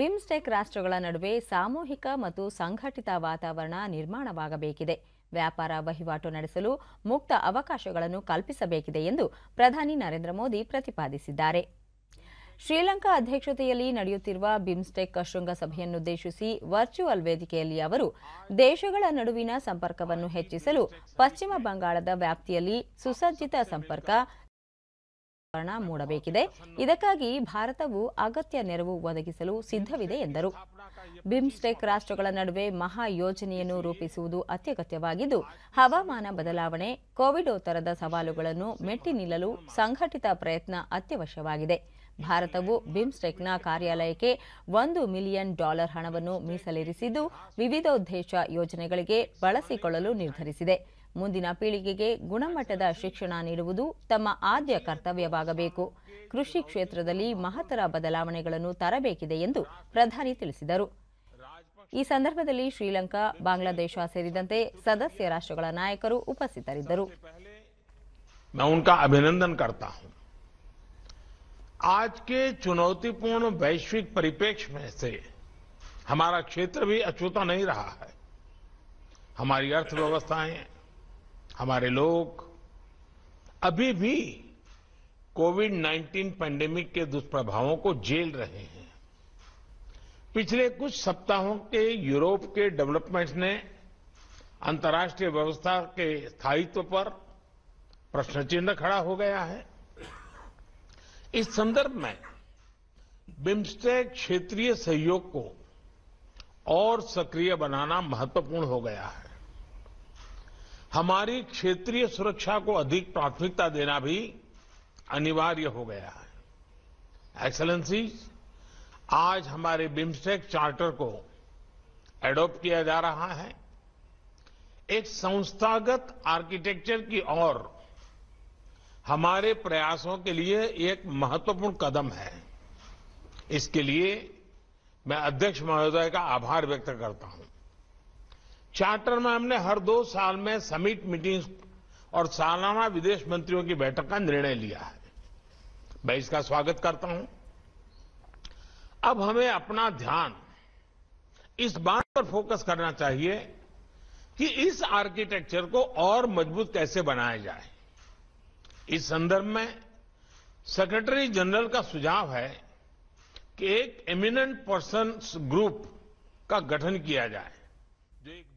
BIMSTEC ರಾಷ್ಟ್ರಗಳ ನಡುವೆ ಸಾಮೂಹಿಕ ಮತ್ತು ಸಂಘಟಿತ ವಾತಾವರಣ ನಿರ್ಮಾಣವಾಗಬೇಕಿದೆ ವ್ಯಾಪಾರ ವಹಿವಾಟು ನಡೆಸಲು ಮುಕ್ತ ಅವಕಾಶಗಳನ್ನು ಕಲ್ಪಿಸಬೇಕಿದೆ ಎಂದು ಪ್ರಧಾನಿ ನರೇಂದ್ರ ಮೋದಿ ಪ್ರತಿಪಾದಿಸಿದ್ದಾರೆ ಶ್ರೀಲಂಕಾ ಅಧ್ಯಕ್ಷತೆಯಲ್ಲಿ ನಡೆಯುತ್ತಿರುವ ಬಿಮ್ಸ್ಟೆಕ್ ಶೃಂಗಸಭೆಯನ್ನುದ್ದೇಶಿಸಿ ವರ್ಚುವಲ್ ವೇದಿಕೆಯಲ್ಲಿ ಅವರು ದೇಶಗಳ ನಡುವಿನ ಸಂಪರ್ಕವನ್ನು ಹೆಚ್ಚಿಸಲು ಪಶ್ಚಿಮ ಬಂಗಾಳದ ವ್ಯಾಪ್ತಿಯಲ್ಲಿ ಸುಸಜ್ಜಿತ ಸಂಪರ್ಕ ವಾತಾವರಣ ಮೂಡಬೇಕಿದೆ ಇದಕ್ಕಾಗಿ ಭಾರತವು ಅಗತ್ಯ ನೆರವು ಒದಗಿಸಲು ಸಿದ್ಧವಿದೆ ಎಂದರು ಬಿಮ್ಸ್ಟೆಕ್ ರಾಷ್ಟ್ರಗಳ ನಡುವೆ ಮಹಾ ಯೋಜನೆಯನ್ನು ರೂಪಿಸುವುದು ಅತ್ಯಗತ್ಯವಾಗಿದ್ದು ಹವಾಮಾನ ಬದಲಾವಣೆ ಕೋವಿಡೋತ್ತರದ ಸವಾಲುಗಳನ್ನು ಮೆಟ್ಟಿ ನಿಲ್ಲಲು ಸಂಘಟಿತ ಪ್ರಯತ್ನ ಅತ್ಯವಶ್ಯವಾಗಿದೆ ಭಾರತವು ಬಿಮ್ಸ್ಟೆಕ್ನ ಕಾರ್ಯಾಲಯಕ್ಕೆ ಒಂದು ಮಿಲಿಯನ್ ಡಾಲರ್ ಹಣವನ್ನು ಮೀಸಲಿರಿಸಿದ್ದು ವಿವಿಧೋದ್ದೇಶ ಯೋಜನೆಗಳಿಗೆ ಬಳಸಿಕೊಳ್ಳಲು ನಿರ್ಧರಿಸಿದೆ ಮುಂದಿನ ಪೀಳಿಗೆಗೆ ಗುಣಮಟ್ಟದ ಶಿಕ್ಷಣ ನೀಡುವುದು ತಮ್ಮ ಆದ್ಯ ಕರ್ತವ್ಯವಾಗಬೇಕು ಕೃಷಿ ಕ್ಷೇತ್ರದಲ್ಲಿ ಮಹತ್ತರ ಬದಲಾವಣೆಗಳನ್ನು ತರಬೇಕಿದೆ ಎಂದು ಪ್ರಧಾನಿ ತಿಳಿಸಿದರು ಈ ಸಂದರ್ಭದಲ್ಲಿ ಶ್ರೀಲಂಕಾ ಬಾಂಗ್ಲಾದೇಶ ಸೇರಿದಂತೆ ಸದಸ್ಯ ರಾಷ್ಟ್ರಗಳ ನಾಯಕರು ಉಪಸ್ಥಿತರಿದ್ದರು ಅಭಿನಂದನ್ आज के चुनौतीपूर्ण वैश्विक परिपेक्ष में से हमारा क्षेत्र भी अछूता नहीं रहा है हमारी अर्थव्यवस्थाएं हमारे लोग अभी भी कोविड 19 पैंडेमिक के दुष्प्रभावों को झेल रहे हैं पिछले कुछ सप्ताहों के यूरोप के डेवलपमेंट्स ने अंतर्राष्ट्रीय व्यवस्था के स्थायित्व पर प्रश्न चिन्ह खड़ा हो गया है इस संदर्भ में बिम्स्टेक क्षेत्रीय सहयोग को और सक्रिय बनाना महत्वपूर्ण हो गया है हमारी क्षेत्रीय सुरक्षा को अधिक प्राथमिकता देना भी अनिवार्य हो गया है एक्सलेंसीज आज हमारे बिम्स्टेक चार्टर को एडॉप्ट किया जा रहा है एक संस्थागत आर्किटेक्चर की ओर हमारे प्रयासों के लिए एक महत्वपूर्ण कदम है इसके लिए मैं अध्यक्ष महोदय का आभार व्यक्त करता हूं चार्टर में हमने हर दो साल में समिट मीटिंग्स और सालाना विदेश मंत्रियों की बैठक का निर्णय लिया है मैं इसका स्वागत करता हूं अब हमें अपना ध्यान इस बात पर फोकस करना चाहिए कि इस आर्किटेक्चर को और मजबूत कैसे बनाया जाए इस संदर्भ में सेक्रेटरी जनरल का सुझाव है कि एक एमिनेंट पर्सन ग्रुप का गठन किया जाए जो एक